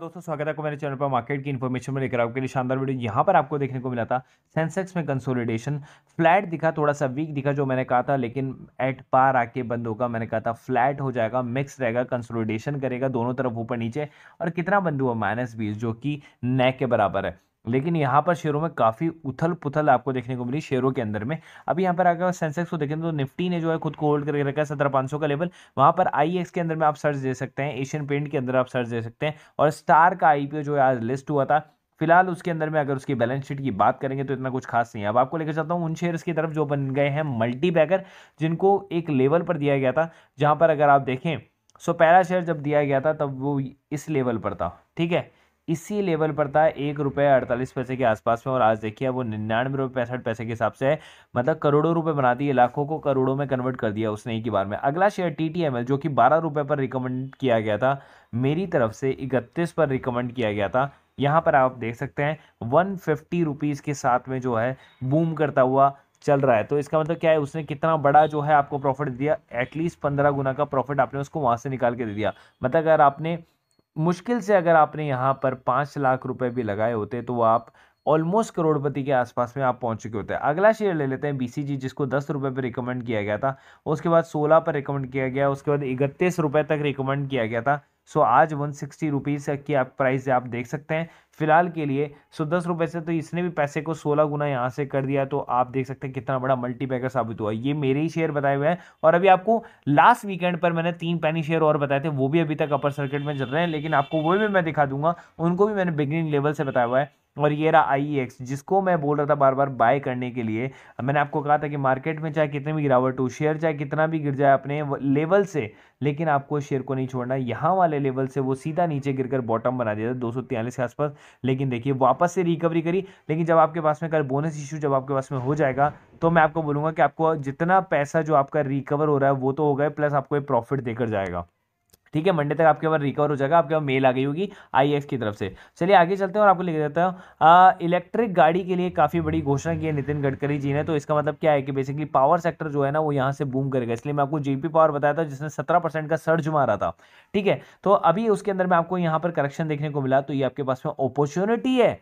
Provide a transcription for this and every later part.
दोस्तों स्वागत है आपको मेरे चैनल पर मार्केट की इन्फॉर्मेशन में लेकर आपके लिए शानदार वीडियो यहाँ पर आपको देखने को मिला था सेंसेक्स में कंसोलिडेशन फ्लैट दिखा थोड़ा सा वीक दिखा जो मैंने कहा था लेकिन एट पार आके बंद होगा मैंने कहा था फ्लैट हो जाएगा मिक्स रहेगा कंसोलिडेशन करेगा दोनों तरफ ऊपर नीचे और कितना बंद हुआ माइनस बीस जो कि नैक के बराबर है लेकिन यहाँ पर शेयरों में काफ़ी उथल पुथल आपको देखने को मिली शेयरों के अंदर में अभी यहाँ पर अगर सेंसेक्स को देखें तो निफ्टी ने जो है खुद को होल्ड करके रखा है सत्रह पाँच सौ का लेवल वहाँ पर आई e के अंदर में आप सर्च दे सकते हैं एशियन पेंट के अंदर आप सर्च दे सकते हैं और स्टार का आई जो है आज लिस्ट हुआ था फिलहाल उसके अंदर में अगर उसकी बैलेंस शीट की बात करेंगे तो इतना कुछ खास नहीं है अब आपको लेकर चलता हूँ उन शेयर्स की तरफ जो बन गए हैं मल्टी बैगर जिनको एक लेवल पर दिया गया था जहाँ पर अगर आप देखें सो पहला शेयर जब दिया गया था तब वो इस लेवल पर था ठीक है इसी लेवल पर था एक रुपये अड़तालीस पैसे के आसपास में और आज देखिए वो निन्यानवे रुपये पैंसठ पैसे के हिसाब से मतलब करोड़ों रुपये बना दिए लाखों को करोड़ों में कन्वर्ट कर दिया उसने एक ही बार में अगला share T T M L जो कि बारह रुपये पर रिकमेंड किया गया था मेरी तरफ से इकतीस पर रिकमेंड किया गया था यहाँ पर आप देख सकते हैं वन फिफ्टी रुपीज़ के साथ में जो है बूम करता हुआ चल रहा है तो इसका मतलब क्या है उसने कितना बड़ा जो है आपको प्रॉफिट दिया एटलीस्ट पंद्रह गुना का प्रॉफिट आपने उसको वहाँ से निकाल के दे दिया मतलब अगर आपने मुश्किल से अगर आपने यहाँ पर पाँच लाख रुपए भी लगाए होते तो आप ऑलमोस्ट करोड़पति के आसपास में आप पहुंच चुके होते हैं अगला शेयर ले लेते हैं बीसीजी जिसको दस रुपए पर रिकमेंड किया गया था उसके बाद सोलह पर रिकमेंड किया गया उसके बाद इकतीस रुपए तक रिकमेंड किया गया था सो आज वन सिक्सटी रुपीज़ की आप प्राइस आप देख सकते हैं फिलहाल के लिए सो दस रुपए से तो इसने भी पैसे को सोलह गुना यहाँ से कर दिया तो आप देख सकते हैं कितना बड़ा मल्टीपैकर साबित हुआ ये मेरे ही शेयर बताए हुए हैं और अभी आपको लास्ट वीकेंड पर मैंने तीन पैनी शेयर और बताए थे वो भी अभी तक अपर सर्किट में चल रहे हैं लेकिन आपको वो भी मैं दिखा दूंगा उनको भी मैंने बिगनिंग लेवल से बताया हुआ है और ये रहा आई एक्स जिसको मैं बोल रहा था बार बार बाय करने के लिए मैंने आपको कहा था कि मार्केट में चाहे कितनी भी गिरावट हो शेयर चाहे कितना भी गिर जाए अपने लेवल से लेकिन आपको शेयर को नहीं छोड़ना यहाँ वाले लेवल से वो सीधा नीचे गिरकर बॉटम बना दिया था दो के आसपास लेकिन देखिए वापस से रिकवरी करी लेकिन जब आपके पास में कल बोनस इशू जब आपके पास में हो जाएगा तो मैं आपको बोलूँगा कि आपको जितना पैसा जो आपका रिकवर हो रहा है वो तो होगा प्लस आपको एक प्रॉफिट देकर जाएगा ठीक है मंडे तक आपके पास रिकवर हो जाएगा आपके पास मेल आ गई होगी आई की तरफ से चलिए आगे चलते हैं और आपको लिख देता हूँ इलेक्ट्रिक गाड़ी के लिए काफ़ी बड़ी घोषणा की है नितिन गडकरी जी ने तो इसका मतलब क्या है कि बेसिकली पावर सेक्टर जो है ना वो यहाँ से बूम करेगा इसलिए मैं आपको जीपी पावर बताया था जिसने सत्रह परसेंट का सर्ज मारा था ठीक है तो अभी उसके अंदर में आपको यहाँ पर करेक्शन देखने को मिला तो ये आपके पास में अपॉर्चुनिटी है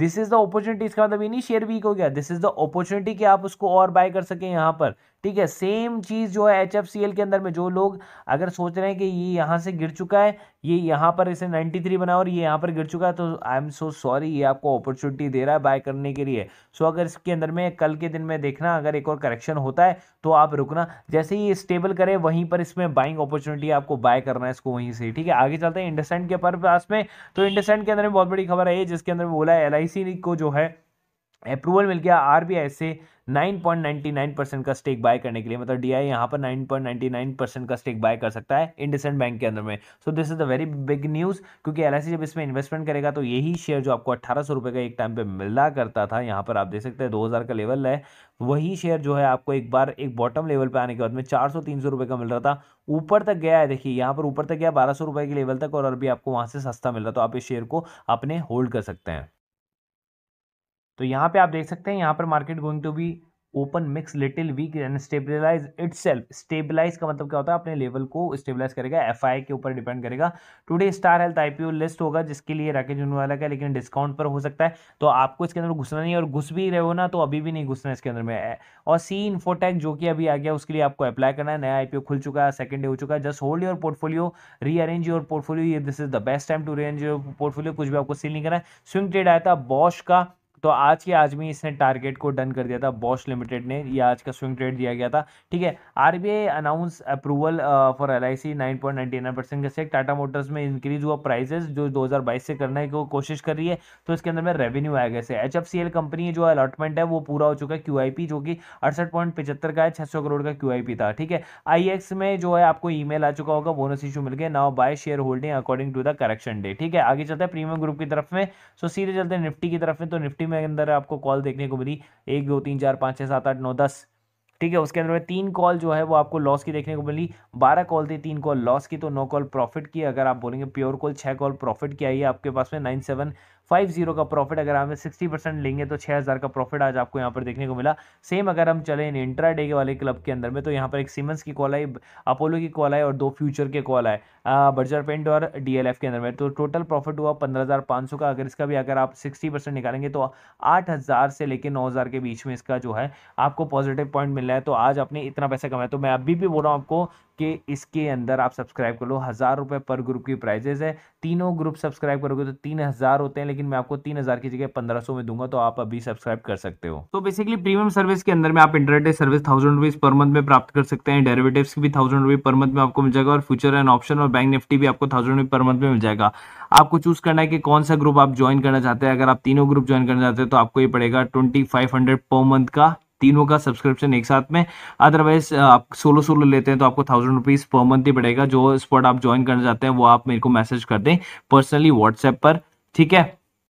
दिस इज द अपॉर्चुनिटी इसका मतलब ये नहीं शेयर वीक हो गया दिस इज द अपॉर्चुनिटी कि आप उसको और बाय कर सकें यहाँ पर ठीक है सेम चीज़ जो है एच एफ सी एल के अंदर में जो लोग अगर सोच रहे हैं कि ये यहाँ से गिर चुका है ये यहाँ पर इसे 93 बना और ये यहाँ पर गिर चुका है तो आई एम सो सॉरी ये आपको अपॉर्चुनिटी दे रहा है बाय करने के लिए सो अगर इसके अंदर में कल के दिन में देखना अगर एक और करेक्शन होता है तो आप रुकना जैसे ही स्टेबल करें वहीं पर इसमें बाइंग अपॉर्चुनिटी आपको बाय करना है इसको वहीं से ठीक है आगे चलते हैं इंडस्टैंड के पर पास में तो इंडस्टैंड के अंदर में बहुत बड़ी खबर है जिसके अंदर बोला है एल को जो है अप्रूवल मिल गया आर से 9.99 परसेंट का स्टेक बाय करने के लिए मतलब डी आई यहाँ पर 9.99 परसेंट का स्टेक बाय कर सकता है इंडसेंट बैंक के अंदर में so this is the very big news क्योंकि एल जब इसमें इन्वेस्टमेंट करेगा तो यही शेयर जो आपको अट्ठारह सौ का एक टाइम पे मिला करता था यहाँ पर आप देख सकते हैं दो हज़ार का लेवल है वही शेयर जो है आपको एक बार एक बॉटम लेवल पर आने के बाद में चार सौ तीन सौ रुपये का मिल रहा था ऊपर तक गया है देखिए यहाँ पर ऊपर तक गया बारह सौ रुपये के लेवल तक और अभी आपको वहाँ से सस्ता मिल रहा तो आप इस शेयर को अपने होल्ड कर सकते हैं तो यहाँ पे आप देख सकते हैं यहाँ पर market going to be open mix little weak and stabilize itself stabilize का मतलब क्या होता है अपने लेवल को स्टेबलाइज करेगा एफ के ऊपर डिपेंड करेगा today Star Health IPO list होगा जिसके लिए राकेश जुनवाला का लेकिन डिस्काउंट पर हो सकता है तो आपको इसके अंदर घुसना नहीं और घुस भी रहे हो ना तो अभी भी नहीं घुसना इसके अंदर में और सी इन्फोटेक जो कि अभी आ गया उसके लिए आपको अप्लाई करना है नया आईपीओ खुल चुका है सेकंड डे हो चुका है just hold your portfolio rearrange your portfolio ये this is the best time to rearrange your portfolio कुछ भी आपको सील नहीं करना है स्विंग ट्रेड आया था बॉश का तो आज के आज में इसने टारगेट को डन कर दिया था बॉश लिमिटेड ने ये आज का स्विंग ट्रेड दिया गया था ठीक है RBI announce approval for L I C nine point ninety nine percent का स्टेक टाटा मोटर्स में इंक्रीज हुआ प्राइसेस जो 2022 से करने की को कोशिश कर रही है तो इसके अंदर में रेवेन्यू आएगा इसे H F C L company जो अलॉटमेंट है वो पूरा हो चुका है क्यू आई पी जो कि अड़सठ पॉइंट पचहत्तर का है छः सौ करोड़ का क्यू आई पी था ठीक है आई एक्स में जो है आपको ई मेल आ चुका होगा बोनस इशू मिल गया now buy share holding according to the correction day ठीक है आगे चलता है प्रीमियम ग्रुप की तरफ में सो सीधे चलते हैं निफ्टी की तरफ में तो निफ्टी में अंदर आपको कॉल देखने को मिली एक दो तीन चार पाँच छः सात आठ नौ दस ठीक है उसके अंदर में तीन कॉल जो है वो आपको लॉस की देखने को मिली बारह कॉल थी तीन कॉल लॉस की तो नौ कॉल प्रॉफिट की अगर आप बोलेंगे प्योर कॉल छः कॉल प्रॉफिट की आई है आपके पास में नाइन सेवन फाइव जीरो का प्रॉफिट अगर हमें सिक्सटी परसेंट लेंगे तो छः हज़ार का प्रॉफिट आज आपको यहाँ पर देखने को मिला सेम अगर हम चले इन इंट्रा डे के वाले क्लब के अंदर में तो यहाँ पर एक सीमेंस की कॉल आई अपोलो की कॉल आई और दो फ्यूचर के कॉल आए बर्जर पेंट और डी के अंदर में तो टोटल प्रॉफिट हुआ पंद्रह का अगर इसका भी अगर आप सिक्सटी निकालेंगे तो आठ से लेकर नौ के बीच में इसका जो है आपको पॉजिटिव पॉइंट मिल रहा है तो आज आपने इतना पैसा कमाया तो मैं अभी भी बोल रहा हूँ आपको के इसके अंदर आप सब्सक्राइब कर लो हज़ार रुपये पर ग्रुप की प्राइजेज़ है तीनों ग्रुप सब्सक्राइब करोगे तो तीन हज़ार होते हैं लेकिन मैं आपको तीन हज़ार की जगह पंद्रह सौ में दूंगा तो आप अभी सब्सक्राइब कर सकते हो तो बेसिकली प्रीमियम सर्विस के अंदर में आप internet service thousand rupees per month में प्राप्त कर सकते हैं डेरिवेटिव्स भी थाउजेंड रुपीज़ पर मंथ में आपको मिल जाएगा और फ्यूचर एंड ऑप्शन और बैंक निफ्टी भी आपको थाउजेंड रुपीज़ पर मंथ में मिल जाएगा आपको चूज़ करना है कि कौन सा ग्रुप आप ज्वाइन करना चाहते हैं अगर आप तीनों ग्रुप ज्वाइन करना चाहते हैं तो आपको ये पड़ेगा twenty five hundred per month का तीनों का सब्सक्रिप्शन एक साथ में अदरवाइज आप सोलो सोलो लेते हैं तो आपको थाउजेंड रुपीज पर मंथ ही पड़ेगा जो स्पॉट आप ज्वाइन करना चाहते हैं वो आप मेरे को मैसेज कर दें पर्सनली व्हाट्सएप पर ठीक है